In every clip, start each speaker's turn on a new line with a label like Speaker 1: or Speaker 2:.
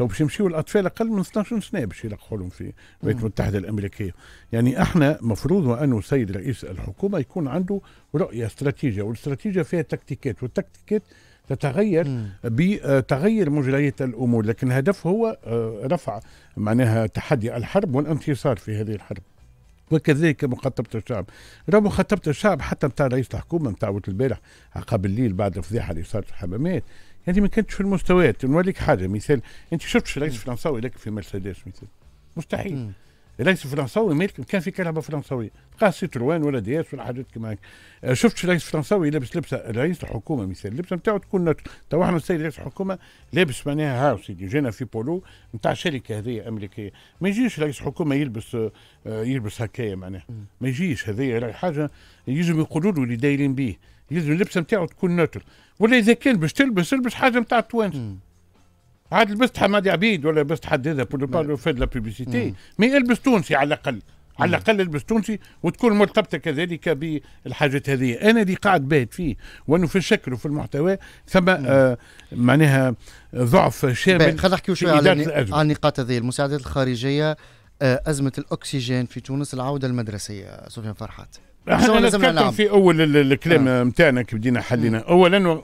Speaker 1: لو باش يمشيو الاطفال اقل من 12 سنه باش يلقحوا لهم في الولايات المتحده الامريكيه يعني احنا مفروض وانه السيد رئيس الحكومه يكون عنده رؤيه استراتيجيه والاستراتيجيه فيها تكتيكات والتكتيكات تتغير بتغير مجريات الامور لكن الهدف هو آه، رفع معناها تحدي الحرب والانتصار في هذه الحرب وكذلك مخاطبة الشعب راه مخاطبة الشعب حتى نتاع رئيس الحكومة نتاع البارح عقب الليل بعد الفضيحة اللي صارت في الحمامات هذه ما كانتش في المستويات نوريك حاجه مثال انت شفتش رئيس فرنساوي لك في مرسيدس مثال مستحيل رئيس فرنساوي ملك كان في كلعبه فرنساويه بقى سيتروان ولا دياس ولا حاجات كيما هكا أه، شفتش رئيس فرنساوي لابس لبسه رئيس الحكومه مثال اللبسه نتاعو تكون نوتر تو احنا السيد رئيس الحكومه لابس معناها هاو سيدي جينا في بولو نتاع شركه هذه امريكيه ما يجيش رئيس حكومه يلبس أه، يلبس هكايا معناها ما يجيش هذه حاجه يجب يقولوا له اللي دايرين به يلزم اللبسه نتاعو تكون نوتر ولا اذا كان باش تلبس البس حاجه نتاع التوانسه عاد لبست حمادي عبيد ولا لبست حد هذا بور لو في لا بوبيسيتي مي البس تونسي على الاقل على الاقل البس تونسي وتكون مرتبطه كذلك بالحاجات هذه انا اللي قاعد باهت فيه وانه في الشكل وفي المحتوى ثم آه معناها ضعف شامل خلينا نحكي شويه على النقاط هذه المساعدات الخارجيه آه ازمه الاكسجين في تونس العوده المدرسيه سفيان فرحات احنا نتكلم في اول الكلام آه. نتاعنا كي بدينا حلينا اولا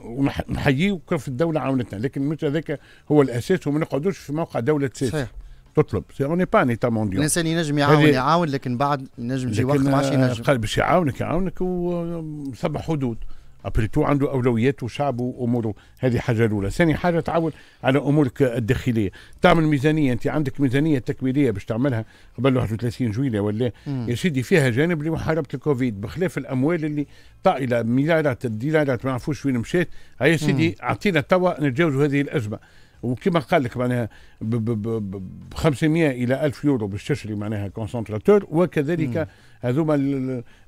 Speaker 1: نحييه وكيف الدوله عاونتنا لكن مش هذاك هو الاساس وما نقعدوش في موقع دوله سياسي تطلب اوني با نيتا مونديو الانسان ينجم يعاون يعاون لكن بعد ينجم يجي وقت ما عادش ينجم قال باش يعاونك يعاونك وسبع حدود ابريتو عنده اولويات وشعبه واموره هذه حاجه الاولى ثاني حاجه تعاون على امورك الداخليه تعمل ميزانيه انت عندك ميزانيه تكميليه باش تعملها قبل 31 جويليه ولا يا سيدي فيها جانب لمحاربه الكوفيد بخلاف الاموال اللي طائله مليارات الدينارات ما نعرفوش وين مشات يا سيدي اعطينا توا نتجاوزوا هذه الازمه وكما قال لك معناها ب 500 الى 1000 يورو باش تشري معناها كونسنتراتور وكذلك هذوما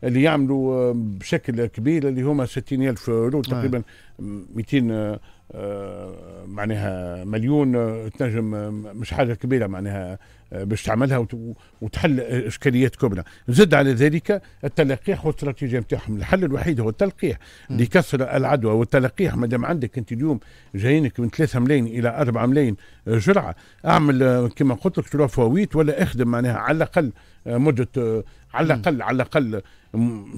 Speaker 1: اللي يعملوا بشكل كبير اللي هما 60000 يورو نعم. تقريبا 200 آه، معناها مليون آه، تنجم آه، مش حاجه كبيره معناها باش تعملها وتحل اشكاليات كبرى زد على ذلك التلقيح والاستراتيجيه نتاعهم الحل الوحيد هو التلقيح لكسر العدوى والتلقيح ما دام عندك انت اليوم جايينك من 3 ملايين الى 4 ملايين جرعه اعمل كما قلت لك فويت ولا اخدم معناها على الاقل مده على الاقل على الاقل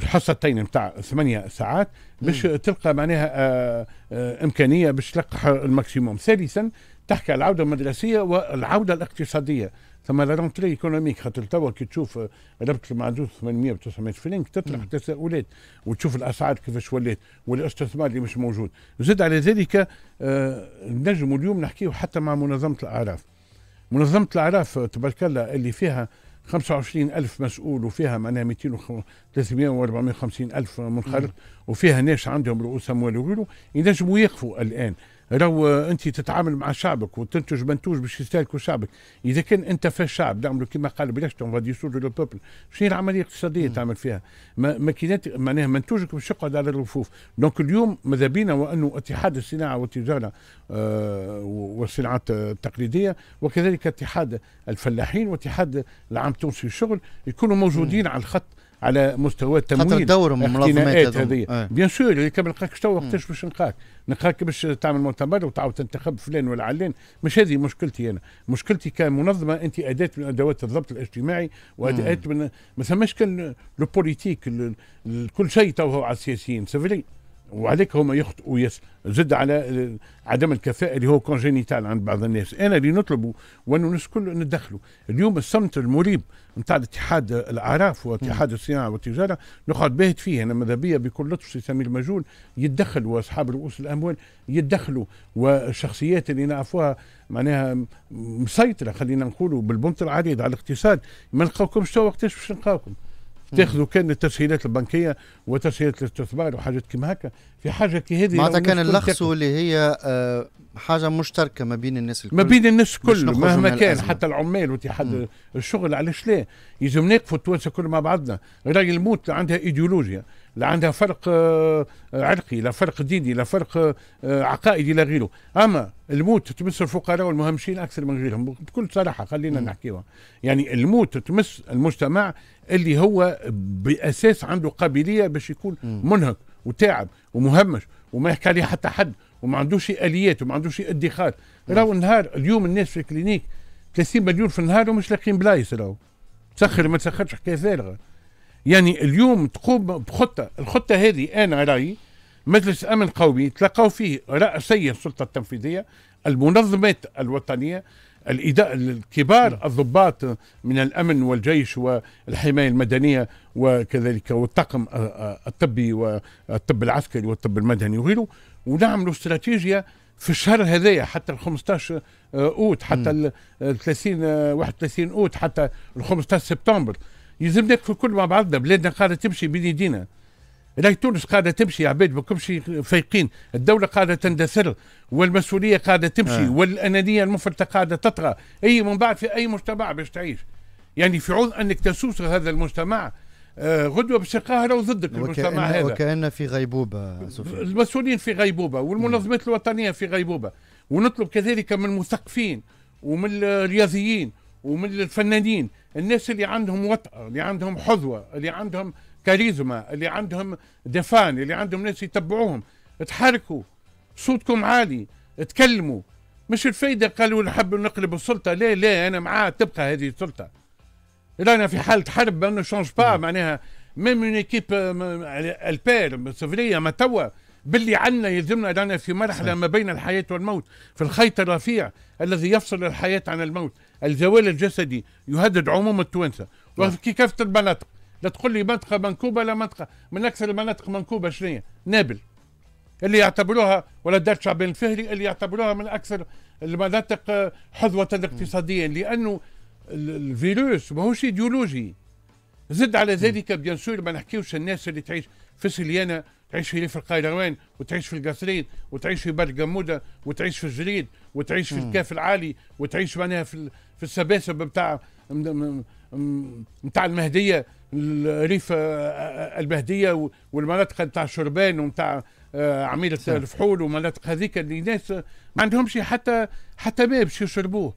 Speaker 1: حصتين نتاع ثمانية ساعات باش تلقى معناها آه، آه، امكانيه باش تلقح الماكسيموم ثالثا تحكي على العوده المدرسيه والعوده الاقتصاديه ثم لا رونتري ايكونوميك خاطر توا كي تشوف ربط المعدود 800 و 900 فرنك تطرح تساؤلات وتشوف الاسعار كيفاش ولات والاستثمار اللي مش موجود زد على ذلك آه، نجم اليوم نحكيه حتى مع منظمه الاعراف منظمه الاعراف تبارك الله اللي فيها 25 ألف مسؤول وفيها معناها 200 300 و 450 ألف منخرط وفيها ناس عندهم رؤوس أموال وغيره ينجموا يقفوا الآن لو انت تتعامل مع شعبك وتنتج منتوج باش يستهلكوا شعبك اذا كان انت في الشعب نعملوا كما قال بلاش اون فادي سور لو بوبل شنو العمليه الاقتصاديه تعمل فيها ماكينات معناها منتوجك باش يقعد على الرفوف دونك اليوم ماذا بينا وانه اتحاد الصناعه والتجاره آه والصناعات التقليديه وكذلك اتحاد الفلاحين واتحاد العام التونسي للشغل يكونوا موجودين على الخط على مستوى التمويل دور المنظمات هذه إيه. بيان سور يركب لقاك شتوا وقتاش باش نلقاك نلقاك باش تعمل مؤتمر وتعاود تنتخب فلان ولا علان مش هذه مشكلتي انا مشكلتي كمنظمه انت اداه من ادوات الضبط الاجتماعي واداه من ما ثماش كان لو بوليتيك كل شيء توه على السياسيين سي وعليك هم يخطئوا يس زد على عدم الكفاءة اللي هو كونجينيتال عند بعض الناس أنا اللي نطلبه وأنه الناس كله ندخله اليوم الصمت المريب نتاع الاتحاد الأعراف واتحاد الصناعة والتجارة نقعد باهت فيه أنا ماذا بيا بكل لطف سي سمير مجول يتدخل وأصحاب رؤوس الأموال يتدخلوا والشخصيات اللي نعرفوها معناها مسيطرة خلينا نقولوا بالبنط العريض على الاقتصاد ما نلقاوكمش تو وقتاش باش نلقاوكم تاخذوا كان التسهيلات البنكيه وتسهيلات الاستثمار وحاجات كيما هكا في حاجه كي هذه معناتها كان اللخص اللي هي آه، حاجه مشتركه ما بين الناس الكل ما بين الناس الكل مهما كان حتى العمال واتحاد الشغل علاش لا يلزم نقفوا التوانسه كل مع بعضنا راجل الموت عندها ايديولوجيا لا عندها فرق آه، عرقي لا فرق ديني لا فرق آه، عقائدي لا غيره اما الموت تمس الفقراء والمهمشين اكثر من غيرهم بكل صراحه خلينا نحكيها يعني الموت تمس المجتمع اللي هو باساس عنده قابليه باش يكون منهك وتاعب ومهمش وما يحكي عليه حتى حد وما عندوش اليات وما عندوش ادخار راهو النهار اليوم الناس في الكلينيك 30 مليون في النهار ومش لاقيين بلايص راهو تسخر ما تسخرش حكايه فارغه يعني اليوم تقوم بخطه الخطه هذه انا رايي مجلس امن قومي تلقوا فيه رأسي السلطه التنفيذيه المنظمات الوطنيه الاداء الكبار نعم. الضباط من الامن والجيش والحمايه المدنيه وكذلك والطاقم الطبي والطب العسكري والطب المدني وغيره ونعملوا استراتيجيه في الشهر هذايا حتى ال 15 نعم. اوت حتى ال 30 31 اوت حتى ال 15 سبتمبر يلزمنا كل مع بعضنا بلادنا قاعده تمشي بين يدينا راهي تونس قاعده تمشي عباد ما كمش فايقين الدوله قاعده تندثر والمسؤوليه قاعده تمشي آه. والانانيه المفرطه قاعده تطغى اي من بعد في اي مجتمع باش تعيش يعني في عوض انك تسوس هذا المجتمع آه، غدوه باش تلقاها راهو ضدك المجتمع هذا وكان في غيبوبه سوفي. المسؤولين في غيبوبه والمنظمات الوطنيه في غيبوبه ونطلب كذلك من المثقفين ومن الرياضيين ومن الفنانين الناس اللي عندهم وطأة اللي عندهم حظوة اللي عندهم كاريزما اللي عندهم دفان اللي عندهم ناس يتبعوهم تحركوا صوتكم عالي تكلموا مش الفايدة قالوا نحب نقلب السلطة لا لا أنا معاه تبقى هذه السلطة رانا في حالة حرب ما نشونج با معناها ميم اون ايكيب البير سفرية ما توا باللي عنا يلزمنا رانا في مرحلة ما بين الحياة والموت في الخيط الرفيع الذي يفصل الحياة عن الموت الزوال الجسدي يهدد عموم التوانسه نعم. وفي كافه المناطق لا تقول لي منطقه منكوبه لا منطقه من اكثر المناطق منكوبه شنو نابل اللي يعتبروها ولا دار شعبان الفهري اللي يعتبروها من اكثر المناطق آه، حظوه اقتصاديا لانه الفيروس ماهوش ايديولوجي زد على ذلك نعم. بيان سور ما نحكيوش الناس اللي تعيش في سليانه تعيش في ريف القيروان وتعيش في القصرين وتعيش في برج جموده وتعيش في الجريد وتعيش في الكاف العالي وتعيش معناها في في السباسب بتاع نتاع المهديه ريف المهديه والمناطق نتاع الشربان ونتاع عميله الفحول ومناطق هذيك اللي ناس ما عندهمش حتى حتى ماء باش يشربوه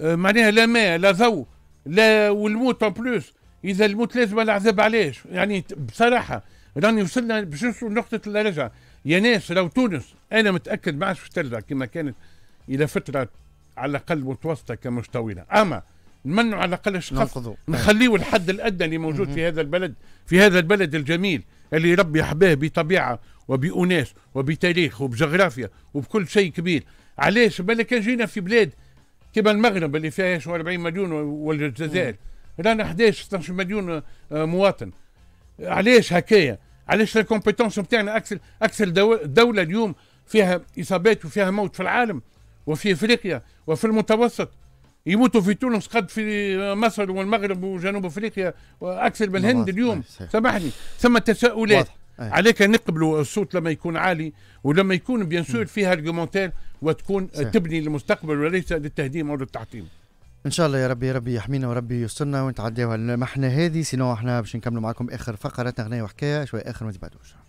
Speaker 1: معناها لا ماء لا ضوء لا والموت اون بلوس اذا الموت لازم العذاب علاش يعني بصراحه راني وصلنا باش نوصلوا لنقطه الرجعه يا ناس لو تونس انا متاكد ما عادش ترجع كما كانت الى فتره على الاقل متوسطه كمش طويله اما نمنعوا على الاقل شخص نخليه الحد الادنى اللي موجود في هذا البلد في هذا البلد الجميل اللي ربي أحباه بطبيعه وباناس وبتاريخ وبجغرافيا وبكل شيء كبير علاش بالك جينا في بلاد كما المغرب اللي فيها 40 مليون والجزائر رانا 11 12 مليون آه، مواطن علاش هكايا علاش الكومبيتونس نتاعنا اكثر اكثر دوله اليوم فيها اصابات وفيها موت في العالم وفي افريقيا وفي المتوسط يموتوا في تونس قد في مصر والمغرب وجنوب افريقيا واكثر من الهند اليوم سامحني ثم تساؤلات إيه. عليك نقبلوا الصوت لما يكون عالي ولما يكون بيان فيها ارجيومونتير وتكون تبني للمستقبل وليس للتهديم او للتحطيم ان شاء الله يا ربي يا ربي يحمينا وربي يسترنا ونتعداو المحنه هذه سينو احنا باش نكملوا معكم اخر فقراتنا غنايه وحكايه شويه اخر ما تبعدوش